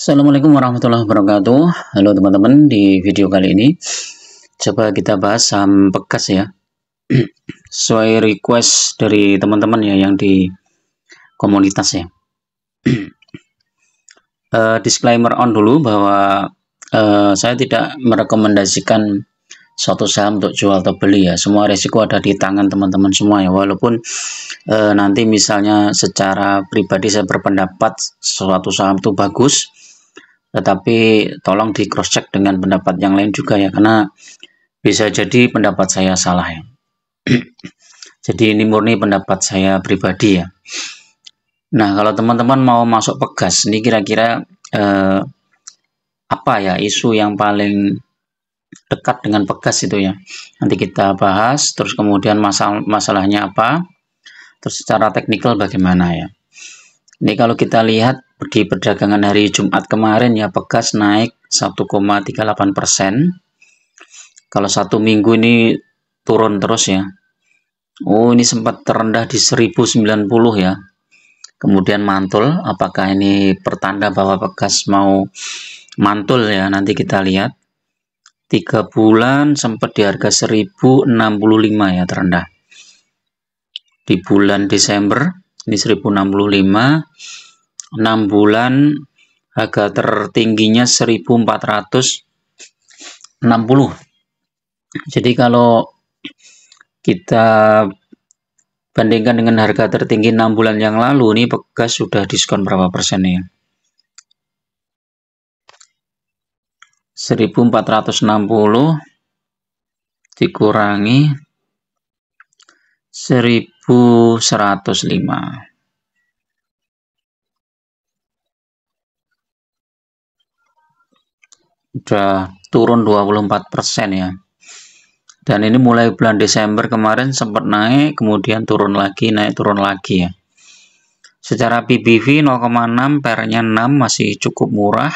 Assalamualaikum warahmatullahi wabarakatuh. Halo teman-teman, di video kali ini coba kita bahas saham bekas ya. Sesuai request dari teman-teman ya yang di komunitas ya. uh, disclaimer on dulu bahwa uh, saya tidak merekomendasikan suatu saham untuk jual atau beli ya semua resiko ada di tangan teman-teman semua ya walaupun uh, nanti misalnya secara pribadi saya berpendapat suatu saham itu bagus tetapi tolong di cross check dengan pendapat yang lain juga ya karena bisa jadi pendapat saya salah ya jadi ini murni pendapat saya pribadi ya nah kalau teman-teman mau masuk pegas ini kira-kira eh, apa ya isu yang paling dekat dengan pegas itu ya nanti kita bahas terus kemudian masalah masalahnya apa terus secara teknikal bagaimana ya ini kalau kita lihat pergi perdagangan hari Jumat kemarin ya bekas naik 1,38 persen kalau satu minggu ini turun terus ya Oh ini sempat terendah di 1090 ya kemudian mantul apakah ini pertanda bahwa bekas mau mantul ya nanti kita lihat tiga bulan sempat di harga 1065 ya terendah di bulan Desember ini 1065 6 bulan harga tertingginya 1460 jadi kalau kita bandingkan dengan harga tertinggi 6 bulan yang lalu ini pegas sudah diskon berapa persen ya 1460 dikurangi 1105 udah turun 24% ya dan ini mulai bulan Desember kemarin sempat naik kemudian turun lagi naik turun lagi ya secara PBV 0,6 pernya 6 masih cukup murah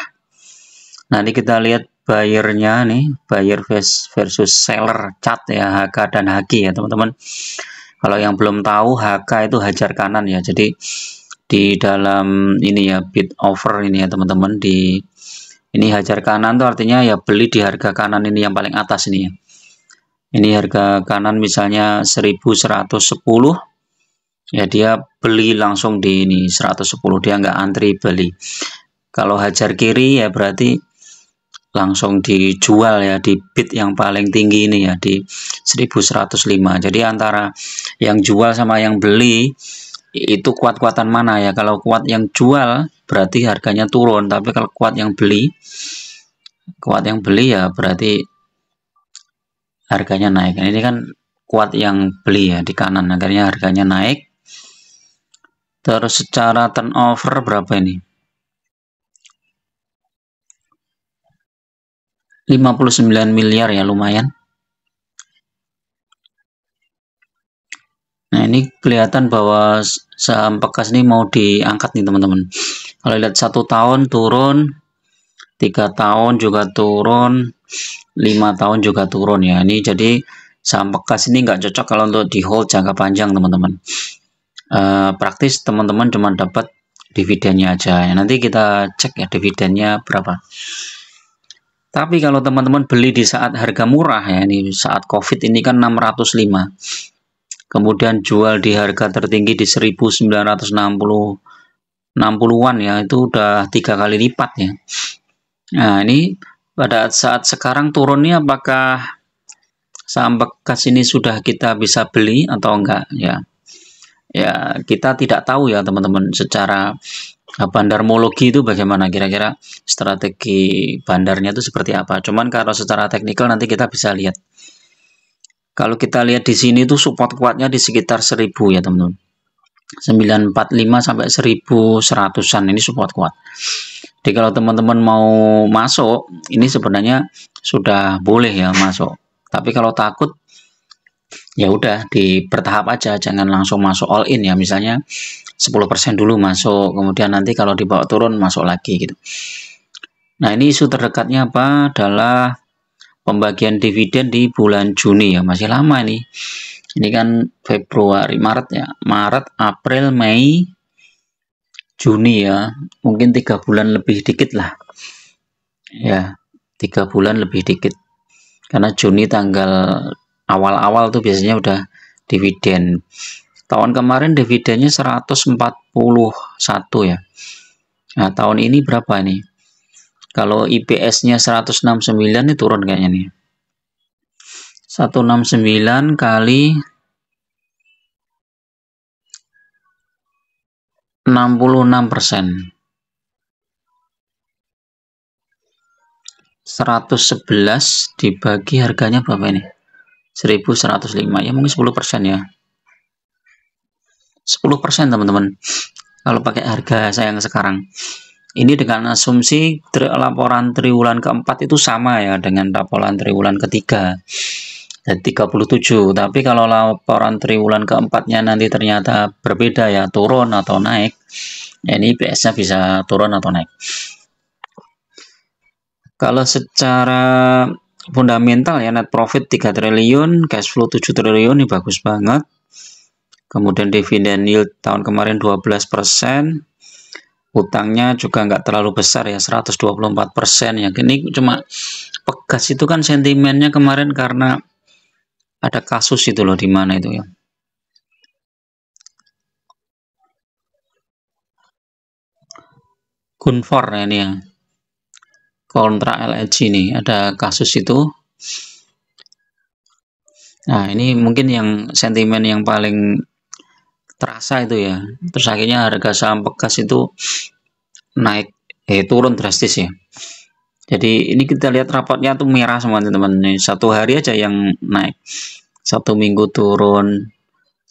nanti kita lihat bayarnya nih buyer versus seller cat ya HK dan HG ya teman-teman kalau yang belum tahu HK itu hajar kanan ya jadi di dalam ini ya bid offer ini ya teman-teman di ini hajar kanan tuh artinya ya beli di harga kanan ini yang paling atas ini ya ini harga kanan misalnya 1110 ya dia beli langsung di ini 110 dia nggak antri beli kalau hajar kiri ya berarti langsung dijual ya di bid yang paling tinggi ini ya di 1105 jadi antara yang jual sama yang beli itu kuat-kuatan mana ya kalau kuat yang jual berarti harganya turun tapi kalau kuat yang beli kuat yang beli ya berarti harganya naik ini kan kuat yang beli ya di kanan akhirnya harganya naik terus secara turnover berapa ini 59 miliar ya lumayan Nah, ini kelihatan bahwa saham Pekas ini mau diangkat nih, teman-teman. Kalau lihat satu tahun turun, tiga tahun juga turun, lima tahun juga turun ya. Ini jadi saham Pekas ini nggak cocok kalau untuk di hold jangka panjang, teman-teman. Uh, praktis teman-teman cuma dapat dividennya aja. Ya, nanti kita cek ya dividennya berapa. Tapi kalau teman-teman beli di saat harga murah ya, ini saat Covid ini kan 605 kemudian jual di harga tertinggi di 1960 60-an ya itu udah tiga kali lipat ya nah ini pada saat sekarang turunnya apakah saham bekas ini sudah kita bisa beli atau enggak ya ya kita tidak tahu ya teman-teman secara eh, bandarmologi itu bagaimana kira-kira strategi bandarnya itu seperti apa cuman kalau secara teknikal nanti kita bisa lihat kalau kita lihat di sini tuh support kuatnya di sekitar 1000 ya teman-teman. 945 sampai 1100-an ini support kuat. Jadi kalau teman-teman mau masuk, ini sebenarnya sudah boleh ya masuk. Tapi kalau takut ya udah di bertahap aja, jangan langsung masuk all in ya. Misalnya 10% dulu masuk, kemudian nanti kalau dibawa turun masuk lagi gitu. Nah, ini isu terdekatnya apa? Adalah pembagian dividen di bulan Juni ya masih lama ini ini kan Februari Maret ya Maret April Mei Juni ya mungkin tiga bulan lebih dikit lah ya tiga bulan lebih dikit karena Juni tanggal awal-awal tuh biasanya udah dividen tahun kemarin dividennya 141 ya nah tahun ini berapa nih kalau IPS-nya 169 ini turun kayaknya nih. 169 kali 66 persen. 111 dibagi harganya berapa ini? 1105 ya mungkin 10 persen ya. 10 persen teman-teman. Kalau pakai harga saya yang sekarang. Ini dengan asumsi tri laporan triwulan keempat itu sama ya dengan laporan triwulan ketiga. Dan 37, tapi kalau laporan triwulan keempatnya nanti ternyata berbeda ya, turun atau naik, ya ini IPS-nya bisa turun atau naik. Kalau secara fundamental ya net profit 3 triliun, cash flow 7 triliun ini bagus banget. Kemudian dividend yield tahun kemarin 12 persen, utangnya juga nggak terlalu besar ya 124% persen ya ini cuma pegas itu kan sentimennya kemarin karena ada kasus itu loh di mana itu ya Gunfor ya ini ya kontra LG ini ada kasus itu nah ini mungkin yang sentimen yang paling terasa itu ya terus akhirnya harga saham bekas itu naik eh turun drastis ya jadi ini kita lihat rapatnya tuh merah semua teman-teman satu hari aja yang naik satu minggu turun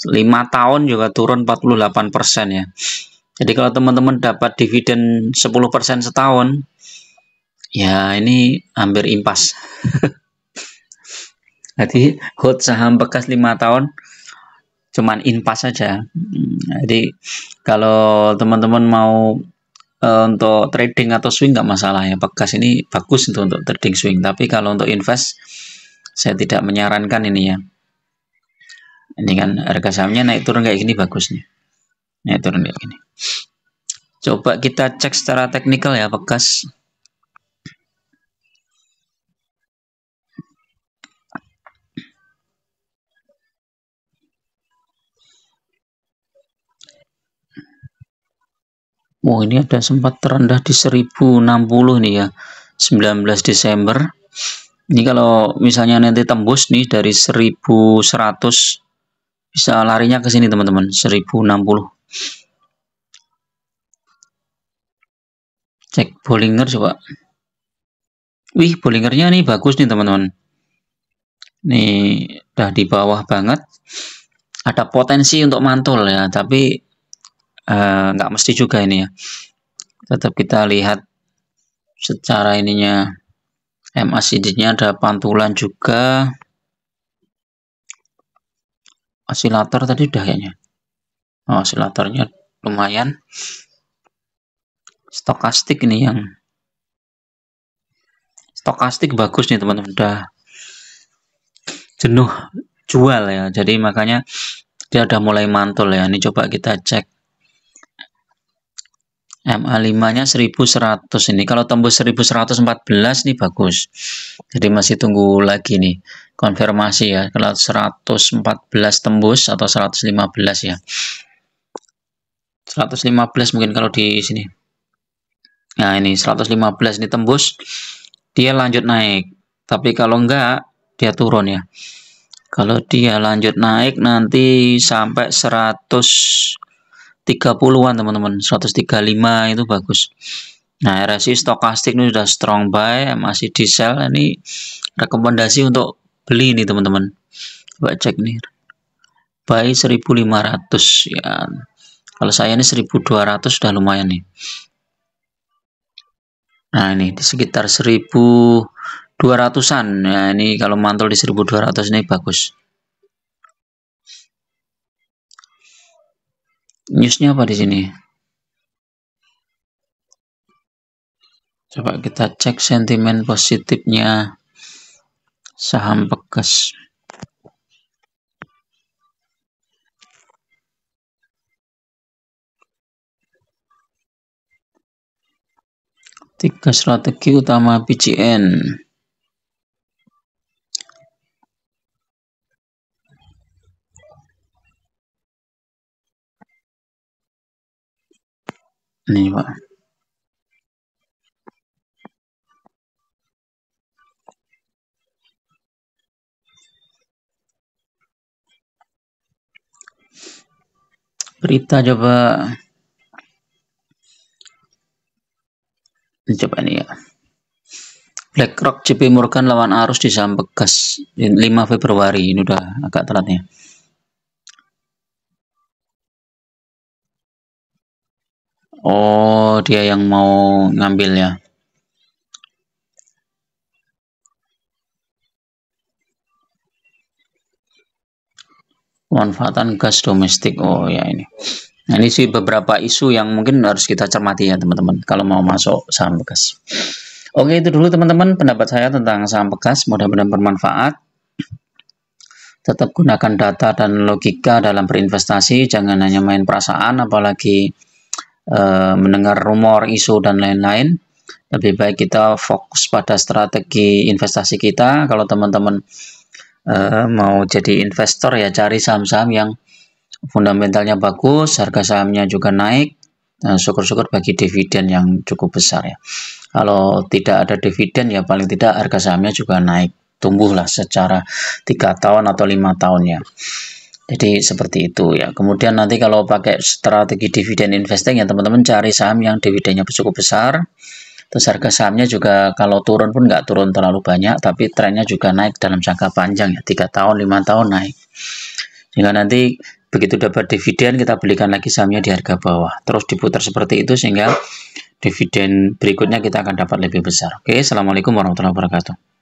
lima tahun juga turun 48 persen ya jadi kalau teman-teman dapat dividen 10 persen setahun ya ini hampir impas jadi hold saham bekas lima tahun cuman impas saja mm, jadi kalau teman-teman mau uh, untuk trading atau swing nggak masalah ya pegas ini bagus untuk untuk trading swing tapi kalau untuk invest saya tidak menyarankan ini ya ini kan harga sahamnya naik turun kayak gini bagusnya naik turun kayak gini coba kita cek secara teknikal ya pegas Oh, ini ada sempat terendah di 1060 nih ya. 19 Desember. Ini kalau misalnya nanti tembus nih dari 1100 bisa larinya ke sini teman-teman, 1060. Cek Bollinger coba. Wih, Bollingernya nih bagus nih teman-teman. Nih, udah di bawah banget. Ada potensi untuk mantul ya, tapi Eh, nggak uh, mesti juga ini ya tetap kita lihat secara ininya MACD-nya ada pantulan juga osilator tadi udah ya, oh, osilatornya lumayan stokastik ini yang stokastik bagus nih teman-teman udah jenuh jual ya jadi makanya dia udah mulai mantul ya ini coba kita cek MA5-nya 1100 ini. Kalau tembus 1114 nih bagus. Jadi masih tunggu lagi nih konfirmasi ya. Kalau 114 tembus atau 115 ya. 115 mungkin kalau di sini. Nah, ini 115 ini tembus dia lanjut naik. Tapi kalau enggak dia turun ya. Kalau dia lanjut naik nanti sampai 100 30-an teman-teman 135 itu bagus nah RSI stokastik ini sudah strong buy masih di sell ini rekomendasi untuk beli ini teman-teman coba cek nih buy 1500 ya kalau saya ini 1200 sudah lumayan nih nah ini di sekitar 1200an ya ini kalau mantul di 1200 ini bagus newsnya apa di sini coba kita cek sentimen positifnya saham bekas. tiga strategi utama PCN Nih, Pak. Berita coba ini coba ini ya. BlackRock JP Morgan lawan arus di saham bekas 5 Februari ini udah agak telat ya. Oh, dia yang mau ngambil ya. Pemanfaatan gas domestik. Oh, ya ini. Nah, ini sih beberapa isu yang mungkin harus kita cermati ya, teman-teman, kalau mau masuk saham bekas. Oke, itu dulu teman-teman pendapat saya tentang saham bekas. Mudah-mudahan bermanfaat tetap gunakan data dan logika dalam berinvestasi, jangan hanya main perasaan, apalagi e, mendengar rumor, isu, dan lain-lain. Lebih baik kita fokus pada strategi investasi kita. Kalau teman-teman e, mau jadi investor ya cari saham-saham yang fundamentalnya bagus, harga sahamnya juga naik, dan syukur-syukur bagi dividen yang cukup besar ya. Kalau tidak ada dividen ya paling tidak harga sahamnya juga naik, tumbuhlah secara tiga tahun atau lima tahun ya. Jadi seperti itu ya. Kemudian nanti kalau pakai strategi dividen investing ya teman-teman cari saham yang dividennya cukup besar. Terus harga sahamnya juga kalau turun pun nggak turun terlalu banyak, tapi trennya juga naik dalam jangka panjang ya, 3 tahun, 5 tahun naik. Sehingga nanti begitu dapat dividen kita belikan lagi sahamnya di harga bawah. Terus diputar seperti itu sehingga dividen berikutnya kita akan dapat lebih besar. Oke, Assalamualaikum warahmatullahi wabarakatuh.